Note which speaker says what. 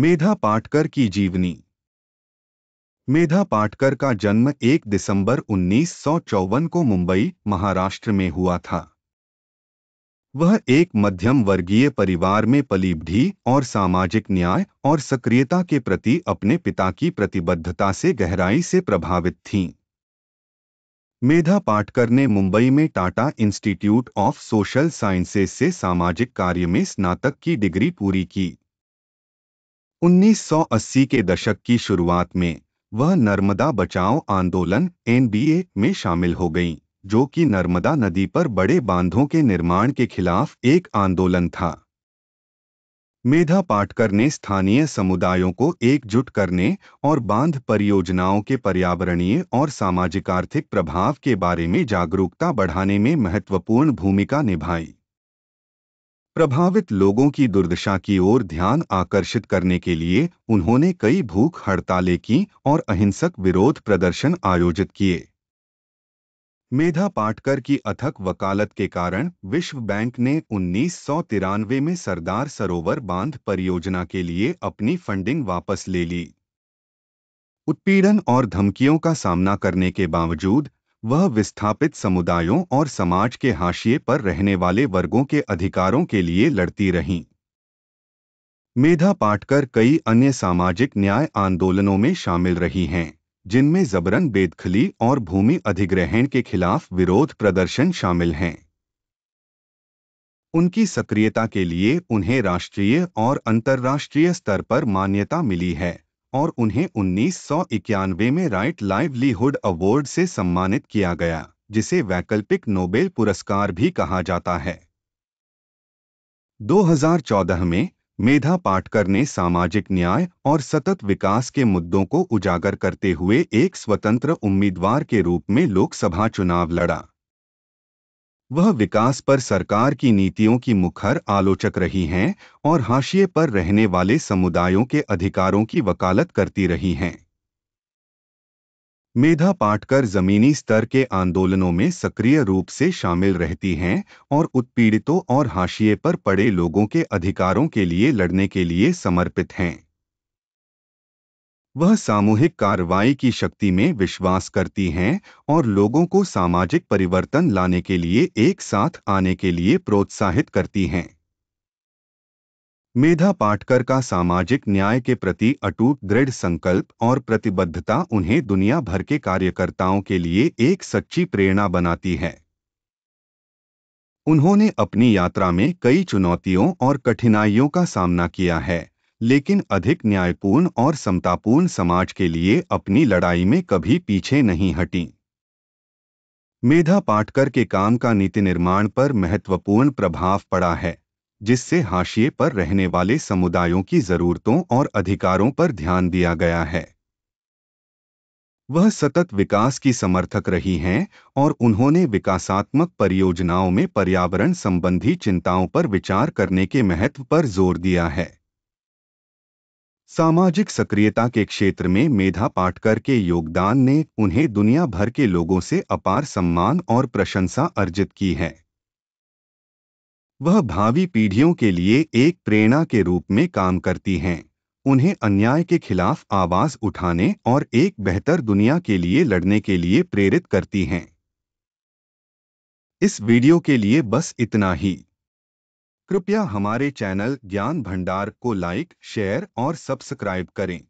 Speaker 1: मेधा पाटकर की जीवनी मेधा पाटकर का जन्म 1 दिसंबर उन्नीस को मुंबई महाराष्ट्र में हुआ था वह एक मध्यम वर्गीय परिवार में पलीबढ़ी और सामाजिक न्याय और सक्रियता के प्रति अपने पिता की प्रतिबद्धता से गहराई से प्रभावित थीं मेधा पाटकर ने मुंबई में Tata institute of social sciences से सामाजिक कार्य में स्नातक की डिग्री पूरी की 1980 के दशक की शुरुआत में वह नर्मदा बचाओ आंदोलन एनबीए में शामिल हो गई जो कि नर्मदा नदी पर बड़े बांधों के निर्माण के खिलाफ एक आंदोलन था मेधा पाटकर ने स्थानीय समुदायों को एकजुट करने और बांध परियोजनाओं के पर्यावरणीय और सामाजिक आर्थिक प्रभाव के बारे में जागरूकता बढ़ाने में महत्वपूर्ण भूमिका निभाई प्रभावित लोगों की दुर्दशा की ओर ध्यान आकर्षित करने के लिए उन्होंने कई भूख हड़तालें की और अहिंसक विरोध प्रदर्शन आयोजित किए मेधा पाटकर की अथक वकालत के कारण विश्व बैंक ने उन्नीस में सरदार सरोवर बांध परियोजना के लिए अपनी फंडिंग वापस ले ली उत्पीड़न और धमकियों का सामना करने के बावजूद वह विस्थापित समुदायों और समाज के हाशिए पर रहने वाले वर्गों के अधिकारों के लिए लड़ती रहीं मेधा पाटकर कई अन्य सामाजिक न्याय आंदोलनों में शामिल रही हैं जिनमें जबरन बेदखली और भूमि अधिग्रहण के खिलाफ विरोध प्रदर्शन शामिल हैं उनकी सक्रियता के लिए उन्हें राष्ट्रीय और अंतर्राष्ट्रीय स्तर पर मान्यता मिली है और उन्हें उन्नीस में राइट लाइवलीहुड अवार्ड से सम्मानित किया गया जिसे वैकल्पिक नोबेल पुरस्कार भी कहा जाता है 2014 में मेधा पाटकर ने सामाजिक न्याय और सतत विकास के मुद्दों को उजागर करते हुए एक स्वतंत्र उम्मीदवार के रूप में लोकसभा चुनाव लड़ा वह विकास पर सरकार की नीतियों की मुखर आलोचक रही हैं और हाशिए पर रहने वाले समुदायों के अधिकारों की वकालत करती रही हैं मेधा पाटकर जमीनी स्तर के आंदोलनों में सक्रिय रूप से शामिल रहती हैं और उत्पीड़ितों और हाशिए पर पड़े लोगों के अधिकारों के लिए लड़ने के लिए समर्पित हैं वह सामूहिक कार्रवाई की शक्ति में विश्वास करती हैं और लोगों को सामाजिक परिवर्तन लाने के लिए एक साथ आने के लिए प्रोत्साहित करती हैं मेधा पाटकर का सामाजिक न्याय के प्रति अटूट दृढ़ संकल्प और प्रतिबद्धता उन्हें दुनिया भर के कार्यकर्ताओं के लिए एक सच्ची प्रेरणा बनाती है उन्होंने अपनी यात्रा में कई चुनौतियों और कठिनाइयों का सामना किया है लेकिन अधिक न्यायपूर्ण और समतापूर्ण समाज के लिए अपनी लड़ाई में कभी पीछे नहीं हटी मेधा पाटकर के काम का नीति निर्माण पर महत्वपूर्ण प्रभाव पड़ा है जिससे हाशिए पर रहने वाले समुदायों की जरूरतों और अधिकारों पर ध्यान दिया गया है वह सतत विकास की समर्थक रही हैं और उन्होंने विकासात्मक परियोजनाओं में पर्यावरण संबंधी चिंताओं पर विचार करने के महत्व पर जोर दिया है सामाजिक सक्रियता के क्षेत्र में मेधा पाटकर के योगदान ने उन्हें दुनिया भर के लोगों से अपार सम्मान और प्रशंसा अर्जित की है वह भावी पीढ़ियों के लिए एक प्रेरणा के रूप में काम करती हैं उन्हें अन्याय के खिलाफ आवाज उठाने और एक बेहतर दुनिया के लिए लड़ने के लिए प्रेरित करती हैं इस वीडियो के लिए बस इतना ही कृपया हमारे चैनल ज्ञान भंडार को लाइक शेयर और सब्सक्राइब करें